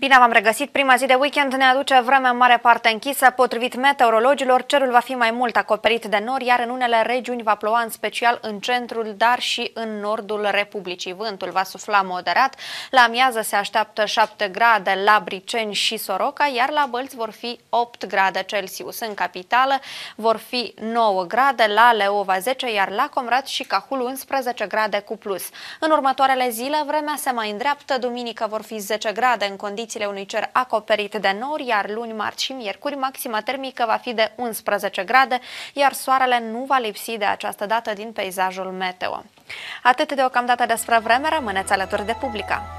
Bine v-am regăsit! Prima zi de weekend ne aduce vreme în mare parte închisă. Potrivit meteorologilor, cerul va fi mai mult acoperit de nori, iar în unele regiuni va ploua în special în centrul, dar și în nordul Republicii. Vântul va sufla moderat. La amiază se așteaptă 7 grade la Briceni și Soroca, iar la Bălți vor fi 8 grade Celsius. În capitală vor fi 9 grade, la Leova 10, iar la Comrat și Cahul 11 grade cu plus. În următoarele zile, vremea se mai îndreaptă. Duminică vor fi 10 grade în condiții condițiile unui cer acoperit de nori, iar luni, marți și miercuri maxima termică va fi de 11 grade, iar soarele nu va lipsi de această dată din peisajul meteo. Atât deocamdată despre vreme, rămâneți alături de publica!